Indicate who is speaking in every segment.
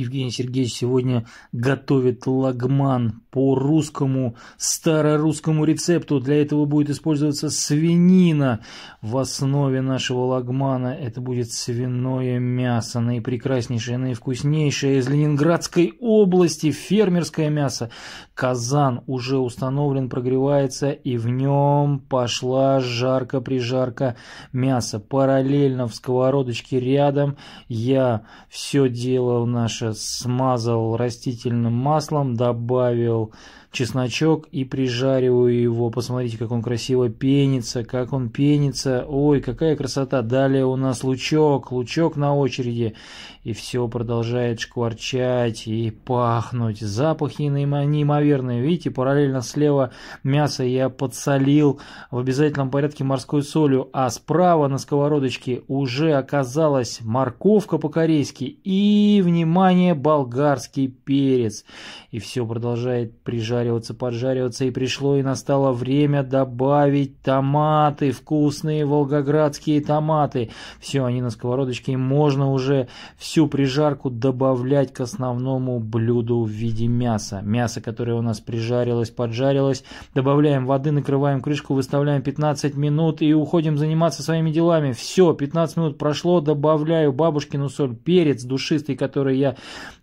Speaker 1: Евгений Сергеевич сегодня готовит лагман по русскому, старорусскому рецепту. Для этого будет использоваться свинина. В основе нашего лагмана это будет свиное мясо, наипрекраснейшее, наивкуснейшее из Ленинградской области, фермерское мясо. Казан уже установлен, прогревается, и в нем пошла жарко-прижарка мяса. Параллельно в сковородочке рядом я все делал наше смазал растительным маслом, добавил чесночок и прижариваю его. Посмотрите, как он красиво пенится, как он пенится. Ой, какая красота. Далее у нас лучок, лучок на очереди. И все продолжает шкварчать и пахнуть. Запахи неимоверные. Видите, параллельно слева мясо я подсолил в обязательном порядке морской солью, а справа на сковородочке уже оказалась морковка по-корейски. И, внимание, внимание, болгарский перец. И все продолжает прижариваться, поджариваться, и пришло и настало время добавить томаты, вкусные волгоградские томаты. Все, они на сковородочке, и можно уже всю прижарку добавлять к основному блюду в виде мяса. Мясо, которое у нас прижарилось, поджарилось, добавляем воды, накрываем крышку, выставляем 15 минут и уходим заниматься своими делами. Все, 15 минут прошло, добавляю бабушкину соль, перец душистый, который я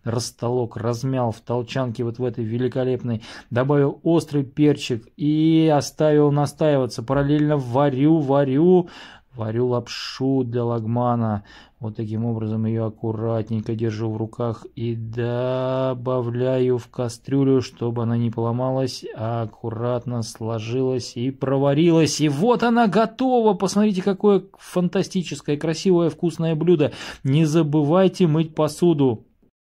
Speaker 1: растолок, размял в толчанке вот в этой великолепной, добавил острый перчик и оставил настаиваться. Параллельно варю, варю, варю лапшу для лагмана. Вот таким образом ее аккуратненько держу в руках и добавляю в кастрюлю, чтобы она не поломалась, а аккуратно сложилась и проварилась. И вот она готова! Посмотрите, какое фантастическое, красивое, вкусное блюдо! Не забывайте мыть посуду!